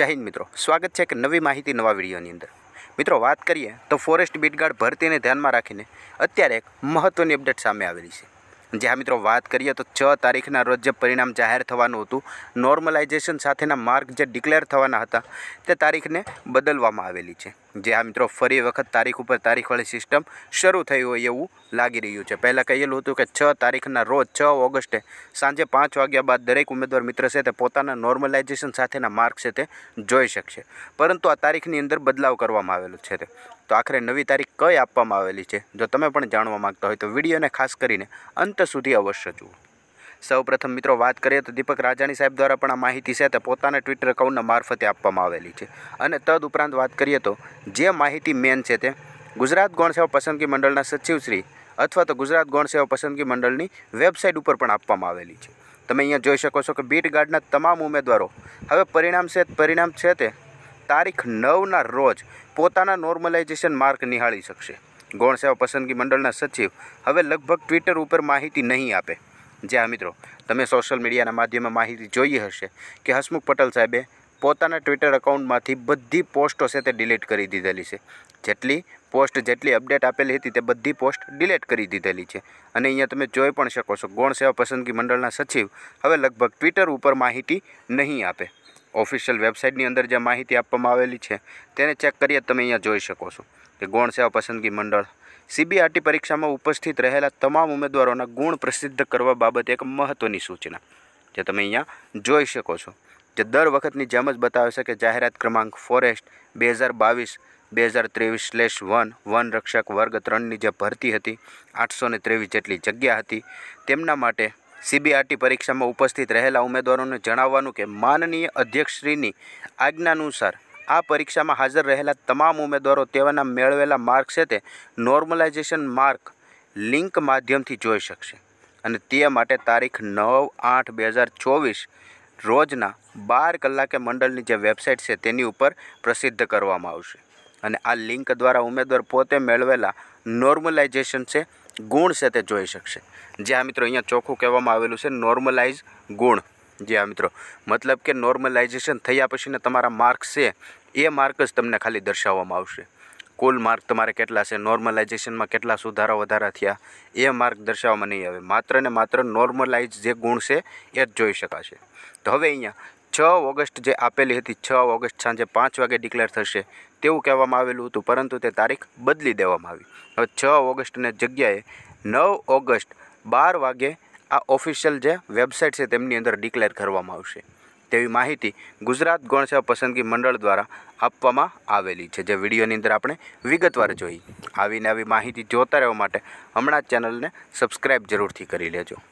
જય હિન્દ મિત્રો સ્વાગત છે એક નવી માહિતી નવા વિડીયોની અંદર મિત્રો વાત કરીએ તો ફોરેસ્ટ બીટગાર્ડ ભરતીને ધ્યાનમાં રાખીને અત્યારે એક મહત્ત્વની અપડેટ સામે આવેલી છે જ્યાં મિત્રો વાત કરીએ તો છ તારીખના રોજ જે પરિણામ જાહેર થવાનું હતું નોર્મલાઇઝેશન સાથેના માર્ક જે ડિક્લેર થવાના હતા તે તારીખને બદલવામાં આવેલી છે જે આ મિત્રો ફરી વખત તારીખ ઉપર તારીખવાળી સિસ્ટમ શરૂ થઈ હોય એવું લાગી રહ્યું છે પહેલાં કહેલું હતું કે છ તારીખના રોજ છ ઓગસ્ટે સાંજે પાંચ વાગ્યા બાદ દરેક ઉમેદવાર મિત્ર છે તે પોતાના નોર્મલાઇઝેશન સાથેના માર્ક છે તે જોઈ શકશે પરંતુ આ તારીખની અંદર બદલાવ કરવામાં આવેલો છે તે તો આખરે નવી તારીખ કઈ આપવામાં આવેલી છે જો તમે પણ જાણવા માગતા હોય તો વિડીયોને ખાસ કરીને અંત સુધી અવશ્ય જુઓ સૌપ્રથમ મિત્રો વાત કરીએ તો દીપક રાજાણી સાહેબ દ્વારા પણ આ માહિતી છે તે પોતાના ટ્વિટર એકાઉન્ટના મારફતે આપવામાં આવેલી છે અને તદ ઉપરાંત વાત કરીએ તો જે માહિતી મેન છે તે ગુજરાત ગૌણસેવા પસંદગી મંડળના સચિવશ્રી અથવા તો ગુજરાત ગૌણસેવા પસંદગી મંડળની વેબસાઇટ ઉપર પણ આપવામાં આવેલી છે તમે અહીંયા જોઈ શકો છો કે બીટ ગાર્ડના તમામ ઉમેદવારો હવે પરિણામ છે પરિણામ છે તે તારીખ નવના રોજ પોતાના નોર્મલાઇઝેશન માર્ક નિહાળી શકશે ગૌણ પસંદગી મંડળના સચિવ હવે લગભગ ટ્વિટર ઉપર માહિતી નહીં આપે જ્યાં મિત્રો તમે સોશિયલ મીડિયાના માધ્યમમાં માહિતી જોઈ હશે કે હસમુખ પટેલ સાહેબે પોતાના ટ્વિટર અકાઉન્ટમાંથી બધી પોસ્ટો છે તે ડિલીટ કરી દીધેલી છે જેટલી પોસ્ટ જેટલી અપડેટ આપેલી હતી તે બધી પોસ્ટ ડિલીટ કરી દીધેલી છે અને અહીંયા તમે જોઈ પણ શકો છો ગૌણ સેવા પસંદગી મંડળના સચિવ હવે લગભગ ટ્વિટર ઉપર માહિતી નહીં આપે ઓફિશિયલ વેબસાઇટની અંદર જે માહિતી આપવામાં આવેલી છે તેને ચેક કરીએ તમે અહીંયા જોઈ શકો છો કે ગૌણ સેવા પસંદગી મંડળ સીબીઆરટી પરીક્ષામાં ઉપસ્થિત રહેલા તમામ ઉમેદવારોના ગુણ પ્રસિદ્ધ કરવા બાબતે એક મહત્ત્વની સૂચના જે તમે અહીંયા જોઈ શકો છો જે દર વખતની જેમ જ બતાવે છે કે જાહેરાત ક્રમાંક ફોરેસ્ટ બે હજાર બાવીસ બે હજાર ત્રેવીસ સ્લેશ વન વન રક્ષક વર્ગ ત્રણની જે ભરતી હતી આઠસો ને ત્રેવીસ જેટલી જગ્યા હતી તેમના માટે સીબીઆરટી પરીક્ષામાં ઉપસ્થિત રહેલા ઉમેદવારોને જણાવવાનું કે માનનીય અધ્યક્ષશ્રીની આજ્ઞાનુસાર આ પરીક્ષામાં હાજર રહેલા તમામ ઉમેદવારો તેઓના મેળવેલા માર્ક છે તે નોર્મલાઇઝેશન માર્ક લિંક માધ્યમથી જોઈ શકશે અને તે માટે તારીખ નવ આઠ બે હજાર ચોવીસ રોજના બાર કલાકે મંડળની જે વેબસાઇટ છે તેની ઉપર પ્રસિદ્ધ કરવામાં આવશે અને આ લિંક દ્વારા ઉમેદવાર પોતે મેળવેલા નોર્મલાઇઝેશન છે ગુણ છે તે જોઈ શકશે જ્યાં મિત્રો અહીંયા ચોખ્ખું કહેવામાં આવેલું છે નોર્મલાઇઝ ગુણ જે આ મિત્રો મતલબ કે નોર્મલાઇઝેશન થયા પછીને તમારા માર્ક્સ છે એ માર્ક જ તમને ખાલી દર્શાવવામાં આવશે કુલ માર્ક તમારે કેટલા છે નોર્મલાઇઝેશનમાં કેટલા સુધારા વધારા થયા એ માર્ક દર્શાવવામાં નહીં આવે માત્ર ને માત્ર નોર્મલાઇઝ જે ગુણ છે એ જ જોઈ શકાશે તો હવે અહીંયા છ ઓગસ્ટ જે આપેલી હતી છ ઓગસ્ટ સાંજે પાંચ વાગે ડિક્લેર થશે તેવું કહેવામાં આવેલું હતું પરંતુ તે તારીખ બદલી દેવામાં આવી હવે છ ઓગસ્ટને જગ્યાએ નવ ઓગસ્ટ બાર વાગે આ ઓફિશિયલ જે વેબસાઇટ છે તેમની અંદર ડિક્લેર કરવામાં આવશે તેવી માહિતી ગુજરાત ગૌણસેવા પસંદગી મંડળ દ્વારા આપવામાં આવેલી છે જે વિડીયોની અંદર આપણે વિગતવાર જોઈ આવીને આવી માહિતી જોતા રહેવા માટે હમણાં ચેનલને સબસ્ક્રાઈબ જરૂરથી કરી લેજો